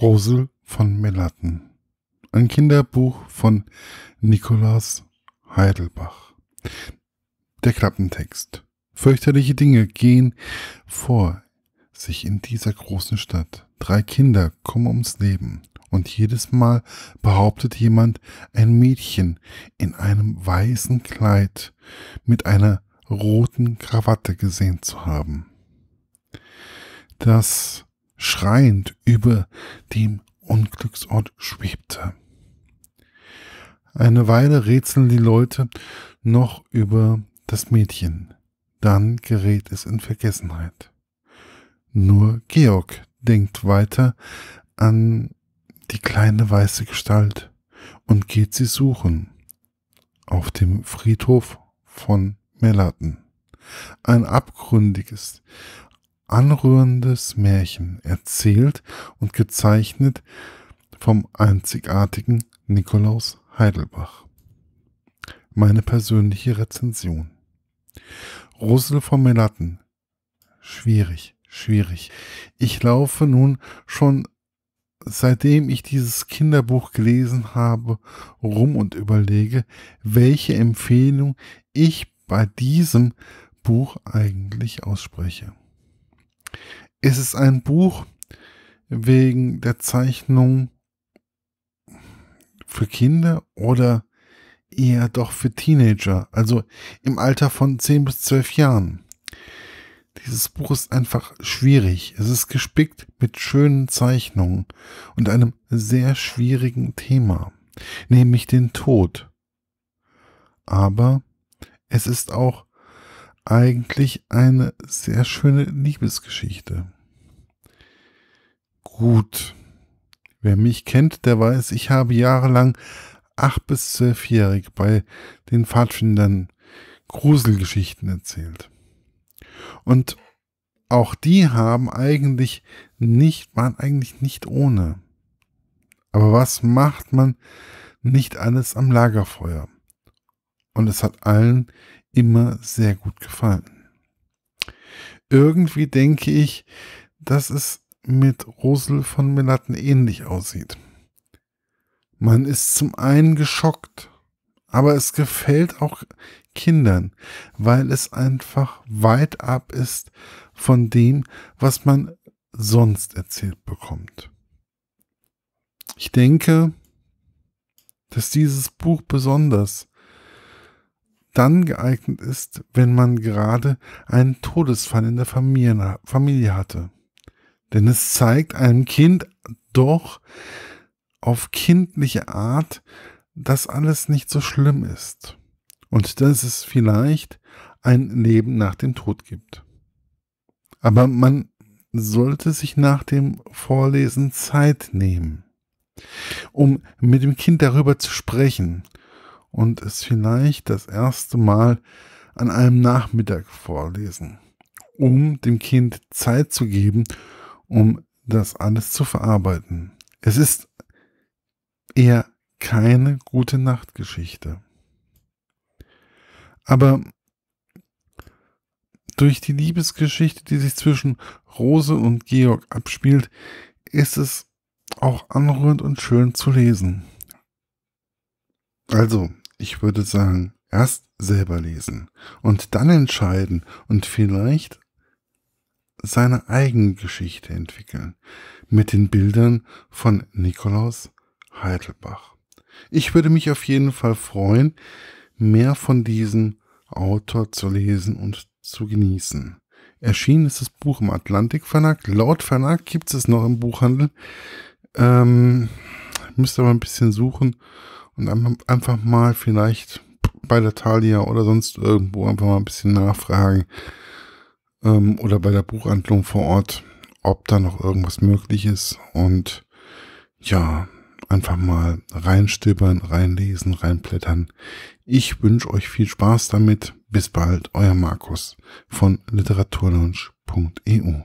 Rosel von Melatten. Ein Kinderbuch von Nikolaus Heidelbach. Der Klappentext. Fürchterliche Dinge gehen vor sich in dieser großen Stadt. Drei Kinder kommen ums Leben und jedes Mal behauptet jemand, ein Mädchen in einem weißen Kleid mit einer roten Krawatte gesehen zu haben. Das schreiend über dem Unglücksort schwebte. Eine Weile rätseln die Leute noch über das Mädchen. Dann gerät es in Vergessenheit. Nur Georg denkt weiter an die kleine weiße Gestalt und geht sie suchen. Auf dem Friedhof von Melaten. Ein abgründiges, anrührendes Märchen, erzählt und gezeichnet vom einzigartigen Nikolaus Heidelbach. Meine persönliche Rezension. Rosel vom Melatten. Schwierig, schwierig. Ich laufe nun schon seitdem ich dieses Kinderbuch gelesen habe, rum und überlege, welche Empfehlung ich bei diesem Buch eigentlich ausspreche. Es ist ein Buch wegen der Zeichnung für Kinder oder eher doch für Teenager, also im Alter von 10 bis 12 Jahren. Dieses Buch ist einfach schwierig. Es ist gespickt mit schönen Zeichnungen und einem sehr schwierigen Thema, nämlich den Tod. Aber es ist auch eigentlich eine sehr schöne Liebesgeschichte. Gut. Wer mich kennt, der weiß, ich habe jahrelang acht bis zwölfjährig bei den Pfadfindern Gruselgeschichten erzählt. Und auch die haben eigentlich nicht, waren eigentlich nicht ohne. Aber was macht man nicht alles am Lagerfeuer? Und es hat allen immer sehr gut gefallen. Irgendwie denke ich, dass es mit Rosel von Melatten ähnlich aussieht. Man ist zum einen geschockt, aber es gefällt auch Kindern, weil es einfach weit ab ist von dem, was man sonst erzählt bekommt. Ich denke, dass dieses Buch besonders dann geeignet ist, wenn man gerade einen Todesfall in der Familie, hatte. Denn es zeigt einem Kind doch auf kindliche Art, dass alles nicht so schlimm ist und dass es vielleicht ein Leben nach dem Tod gibt. Aber man sollte sich nach dem Vorlesen Zeit nehmen, um mit dem Kind darüber zu sprechen, und es vielleicht das erste Mal an einem Nachmittag vorlesen, um dem Kind Zeit zu geben, um das alles zu verarbeiten. Es ist eher keine gute Nachtgeschichte. Aber durch die Liebesgeschichte, die sich zwischen Rose und Georg abspielt, ist es auch anrührend und schön zu lesen. Also, ich würde sagen, erst selber lesen und dann entscheiden und vielleicht seine eigene Geschichte entwickeln mit den Bildern von Nikolaus Heidelbach. Ich würde mich auf jeden Fall freuen, mehr von diesem Autor zu lesen und zu genießen. Erschienen ist das Buch im Atlantik Verlag. Laut Verlag gibt es es noch im Buchhandel. Ähm, müsste aber ein bisschen suchen und einfach mal vielleicht bei der Thalia oder sonst irgendwo einfach mal ein bisschen nachfragen ähm, oder bei der Buchhandlung vor Ort, ob da noch irgendwas möglich ist und ja, einfach mal reinstibbern, reinlesen, reinblättern. Ich wünsche euch viel Spaß damit. Bis bald, euer Markus von literaturlaunch.eu.